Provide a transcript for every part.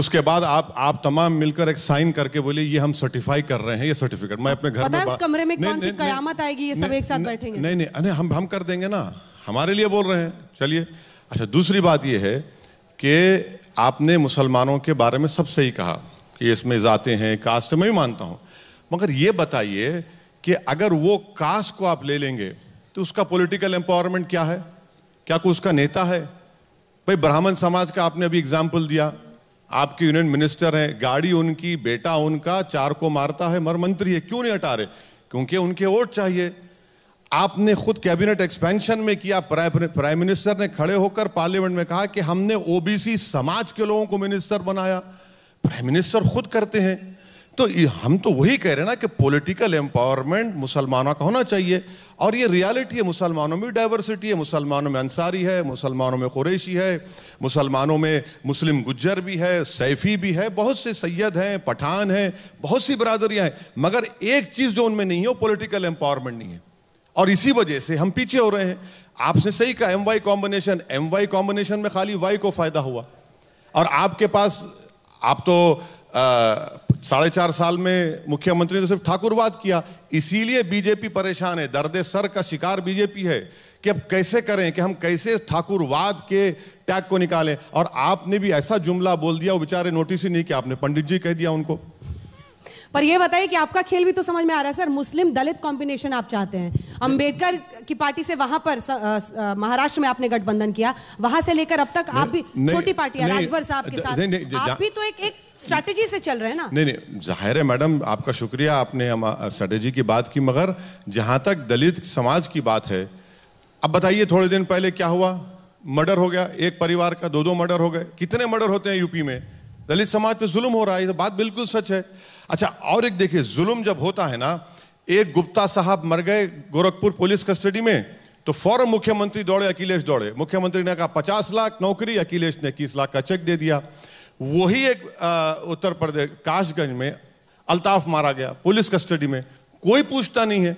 उसके बाद आप आप तमाम मिलकर एक साइन करके बोलिए ये हम सर्टिफाई कर रहे हैं ये सर्टिफिकेट मैं अपने घर में कमरे में कौन सी कयामत आएगी ये सब एक साथ बैठेंगे नहीं नहीं अरे हम हम कर देंगे ना हमारे लिए बोल रहे हैं चलिए अच्छा दूसरी बात ये है कि आपने मुसलमानों के बारे में सब सही कहा कि इसमें जाते हैं कास्ट मैं भी मानता हूँ मगर ये बताइए कि अगर वो कास्ट को आप ले लेंगे तो उसका पॉलिटिकल एम्पावरमेंट क्या है क्या कोई उसका नेता है भाई ब्राह्मण समाज का आपने अभी एग्जाम्पल दिया आपके यूनियन मिनिस्टर हैं गाड़ी उनकी बेटा उनका चार को मारता है मर मंत्री है क्यों नहीं हटा रहे क्योंकि उनके वोट चाहिए आपने खुद कैबिनेट एक्सपेंशन में किया प्राइम मिनिस्टर ने खड़े होकर पार्लियामेंट में कहा कि हमने ओबीसी समाज के लोगों को मिनिस्टर बनाया प्राइम मिनिस्टर खुद करते हैं तो हम तो वही कह रहे हैं ना कि पॉलिटिकल एम्पावरमेंट मुसलमानों का होना चाहिए और ये रियलिटी है मुसलमानों में डाइवर्सिटी है मुसलमानों में अंसारी है मुसलमानों में कुरैशी है मुसलमानों में मुस्लिम गुज्जर भी है सैफ़ी भी है बहुत से सैयद हैं पठान हैं बहुत सी बरादरियाँ हैं मगर एक चीज़ जो उनमें नहीं है वो पोलिटिकल एम्पावरमेंट नहीं है और इसी वजह से हम पीछे हो रहे हैं आपने सही कहा M Y combination M Y combination में खाली वाई को फ़ायदा हुआ और आपके पास आप तो साढ़े चार साल में मुख्यमंत्री ने तो सिर्फ ठाकुरवाद किया इसीलिए बीजेपी परेशान है दर्द सर का शिकार बीजेपी है कि अब कैसे करें कि हम कैसे ठाकुरवाद के टैग को निकालें और आपने भी ऐसा जुमला बोल दिया वो बेचारे नोटिस ही नहीं किया आपने पंडित जी कह दिया उनको पर यह बताइए कि आपका खेल भी तो समझ में आ रहा है सर मुस्लिम दलित कॉम्बिनेशन आप चाहते हैं अंबेडकर की पार्टी से वहां पर महाराष्ट्र में आपने गठबंधन किया वहां से लेकर अब तक आप भी छोटी पार्टी राजभर साहब के साथ आप भी तो एक एक स्ट्रैटेजी से चल रहे हैं ना नहीं नहीं जाहिर है मैडम आपका शुक्रिया आपने हम स्ट्रैटेजी की बात की मगर जहां तक दलित समाज की बात है अब बताइए थोड़े दिन पहले क्या हुआ मर्डर हो गया एक परिवार का दो दो मर्डर हो गए कितने मर्डर होते हैं यूपी में दलित समाज पे जुल्म हो रहा है ये तो बात बिल्कुल सच है अच्छा और एक देखिए जुल्म जब होता है ना एक गुप्ता साहब मर गए गोरखपुर पुलिस कस्टडी में तो फौरन मुख्यमंत्री दौड़े अखिलेश दौड़े मुख्यमंत्री ने कहा पचास लाख नौकरी अखिलेश ने इक्कीस लाख का चेक दे दिया वही एक उत्तर प्रदेश काशगंज में अल्ताफ मारा गया पुलिस कस्टडी में कोई पूछता नहीं है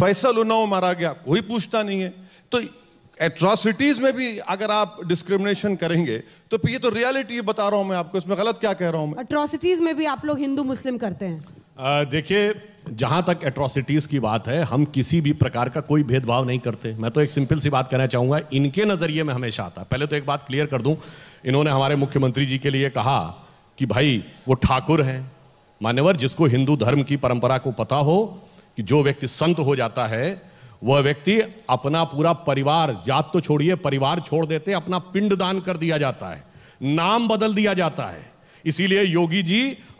फैसल उन्नाव मारा गया कोई पूछता नहीं है तो एट्रॉसिटीज में भी अगर आप डिस्क्रिमिनेशन करेंगे तो ये तो रियलिटी बता रहा हूं मैं आपको इसमें गलत क्या कह रहा हूं एट्रॉसिटीज में भी आप लोग हिंदू मुस्लिम करते हैं देखिए जहां तक एट्रोसिटीज़ की बात है हम किसी भी प्रकार का कोई भेदभाव नहीं करते मैं तो एक सिंपल सी बात कहना चाहूंगा इनके नज़रिए में हमेशा आता पहले तो एक बात क्लियर कर दूं इन्होंने हमारे मुख्यमंत्री जी के लिए कहा कि भाई वो ठाकुर हैं मान्यवर जिसको हिंदू धर्म की परंपरा को पता हो कि जो व्यक्ति संत हो जाता है वह व्यक्ति अपना पूरा परिवार जात तो छोड़िए परिवार छोड़ देते अपना पिंड दान कर दिया जाता है नाम बदल दिया जाता है इसीलिए योगी जी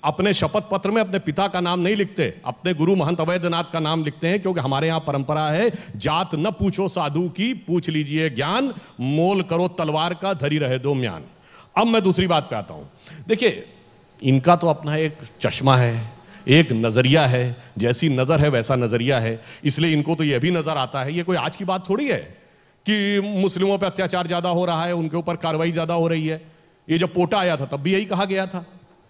अपने शपथ पत्र में अपने पिता का नाम नहीं लिखते अपने गुरु महंत अवैधनाथ का नाम लिखते हैं क्योंकि हमारे यहाँ परंपरा है जात न पूछो साधु की पूछ लीजिए ज्ञान मोल करो तलवार का धरी रहे दो म्यान अब मैं दूसरी बात पे आता हूँ देखिए इनका तो अपना एक चश्मा है एक नज़रिया है जैसी नज़र है वैसा नज़रिया है इसलिए इनको तो यह भी नज़र आता है ये कोई आज की बात थोड़ी है कि मुस्लिमों पर अत्याचार ज़्यादा हो रहा है उनके ऊपर कार्रवाई ज़्यादा हो रही है ये जब पोटा आया था तब भी यही कहा गया था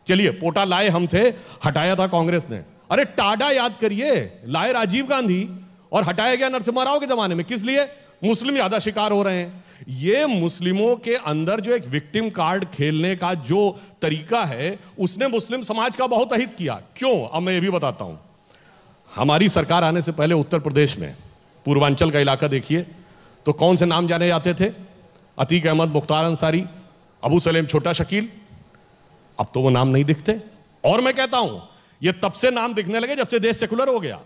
चलिए पोटा लाए हम थे हटाया था कांग्रेस ने अरे टाडा याद करिए लाए राजीव गांधी और हटाया गया नरसिम्हा राव के जमाने में किस लिए मुस्लिम ज्यादा शिकार हो रहे हैं ये मुस्लिमों के अंदर जो एक विक्टिम कार्ड खेलने का जो तरीका है उसने मुस्लिम समाज का बहुत अहित किया क्यों अब मैं ये भी बताता हूं हमारी सरकार आने से पहले उत्तर प्रदेश में पूर्वांचल का इलाका देखिए तो कौन से नाम जाने जाते थे अतीक अहमद मुख्तार अंसारी अबू सलेम छोटा शकील अब तो वो नाम नहीं दिखते और मैं कहता हूं ये तब से नाम दिखने लगे जब से देश सेकुलर हो गया